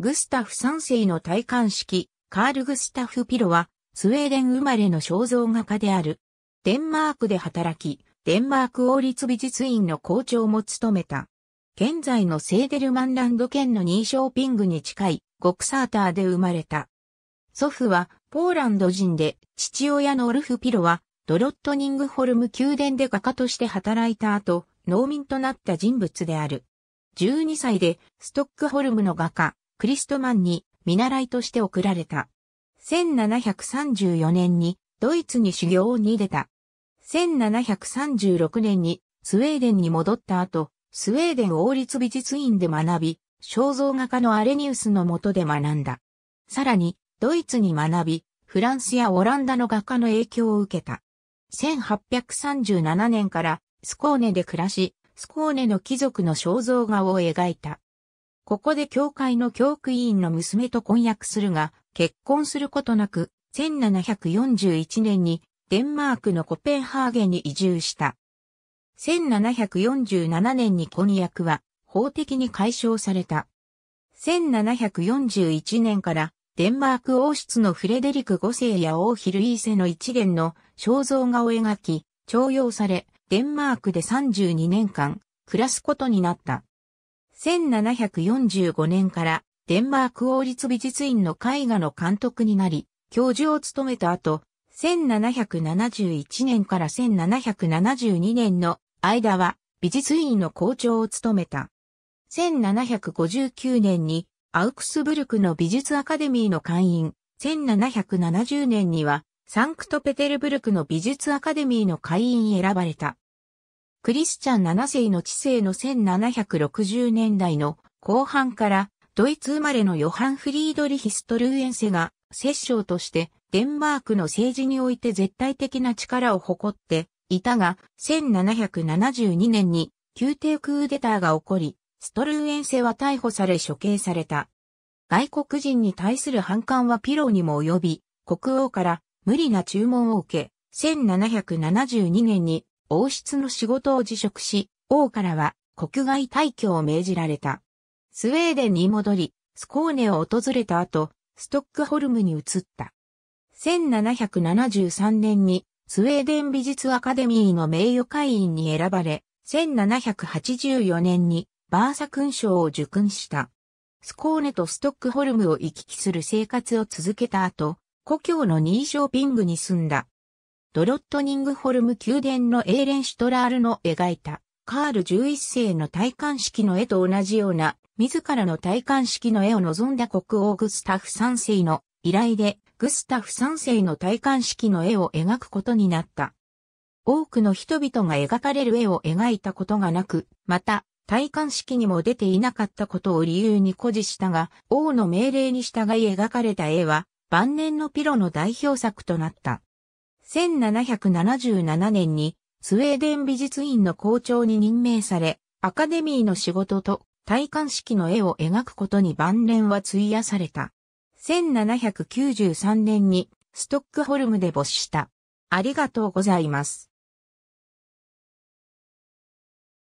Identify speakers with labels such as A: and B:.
A: グスタフ3世の戴冠式、カール・グスタフ・ピロは、スウェーデン生まれの肖像画家である。デンマークで働き、デンマーク王立美術院の校長も務めた。現在のセーデルマンランド県のニーショーピングに近い、ゴクサーターで生まれた。祖父は、ポーランド人で、父親のオルフ・ピロは、ドロットニングホルム宮殿で画家として働いた後、農民となった人物である。12歳で、ストックホルムの画家、クリストマンに見習いとして送られた。1734年にドイツに修行を逃げた。1736年にスウェーデンに戻った後、スウェーデン王立美術院で学び、肖像画家のアレニウスの下で学んだ。さらに、ドイツに学び、フランスやオランダの画家の影響を受けた。1837年からスコーネで暮らし、スコーネの貴族の肖像画を描いた。ここで教会の教区委員の娘と婚約するが、結婚することなく、1741年にデンマークのコペンハーゲンに移住した。1747年に婚約は法的に解消された。1741年からデンマーク王室のフレデリク5世や王ヒルイーセの一元の肖像画を描き、徴用され、デンマークで32年間暮らすことになった。1745年からデンマーク王立美術院の絵画の監督になり、教授を務めた後、1771年から1772年の間は美術院の校長を務めた。1759年にアウクスブルクの美術アカデミーの会員、1770年にはサンクトペテルブルクの美術アカデミーの会員に選ばれた。クリスチャン7世の知性の1760年代の後半からドイツ生まれのヨハン・フリードリヒ・ストルーエンセが摂政としてデンマークの政治において絶対的な力を誇っていたが1772年に宮廷クーデターが起こりストルーエンセは逮捕され処刑された。外国人に対する反感はピローにも及び、国王から無理な注文を受け、1772年に王室の仕事を辞職し、王からは国外退去を命じられた。スウェーデンに戻り、スコーネを訪れた後、ストックホルムに移った。1773年にスウェーデン美術アカデミーの名誉会員に選ばれ、1784年にバーサ勲章を受勲した。スコーネとストックホルムを行き来する生活を続けた後、故郷のニーショーピングに住んだ。ドロットニングホルム宮殿のエーレン・シュトラールの描いたカール11世の戴冠式の絵と同じような自らの戴冠式の絵を望んだ国王グスタフ3世の依頼でグスタフ3世の戴冠式の絵を描くことになった。多くの人々が描かれる絵を描いたことがなく、また、戴冠式にも出ていなかったことを理由に誇示したが、王の命令に従い描かれた絵は、晩年のピロの代表作となった。1777年にスウェーデン美術院の校長に任命され、アカデミーの仕事と戴冠式の絵を描くことに晩年は費やされた。1793年にストックホルムで没した。ありがとうございます。